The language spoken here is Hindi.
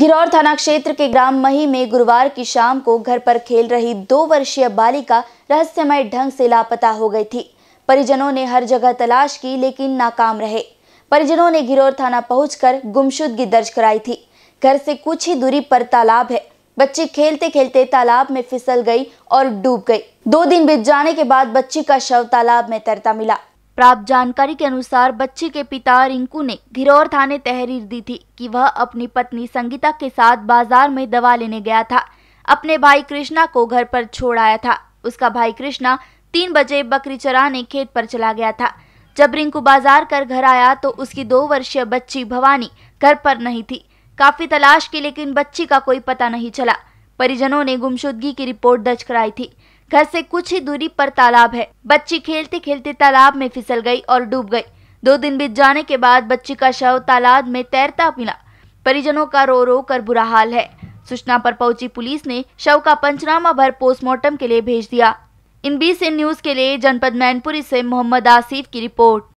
गिरौर थाना क्षेत्र के ग्राम मही में गुरुवार की शाम को घर पर खेल रही दो वर्षीय बालिका रहस्यमय ढंग से लापता हो गई थी परिजनों ने हर जगह तलाश की लेकिन नाकाम रहे परिजनों ने गिरौर थाना पहुंचकर गुमशुदगी दर्ज कराई थी घर से कुछ ही दूरी पर तालाब है बच्ची खेलते खेलते तालाब में फिसल गई और डूब गई दो दिन बीत जाने के बाद बच्ची का शव तालाब में तैरता मिला प्राप्त जानकारी के अनुसार बच्ची के पिता रिंकू ने घिरौर थाने तहरीर दी थी कि वह अपनी पत्नी संगीता के साथ बाजार में दवा लेने गया था अपने भाई कृष्णा को घर पर छोड़ आया था उसका भाई कृष्णा तीन बजे बकरी चराने खेत पर चला गया था जब रिंकू बाजार कर घर आया तो उसकी दो वर्षीय बच्ची भवानी घर पर नहीं थी काफी तलाश की लेकिन बच्ची का कोई पता नहीं चला परिजनों ने गुमशुदगी की रिपोर्ट दर्ज कराई थी घर से कुछ ही दूरी पर तालाब है बच्ची खेलते खेलते तालाब में फिसल गई और डूब गई दो दिन बीत जाने के बाद बच्ची का शव तालाब में तैरता मिला परिजनों का रो रो कर बुरा हाल है सूचना पर पहुंची पुलिस ने शव का पंचनामा भर पोस्टमार्टम के लिए भेज दिया इन बीस न्यूज के लिए जनपद मैनपुरी से मोहम्मद आसिफ की रिपोर्ट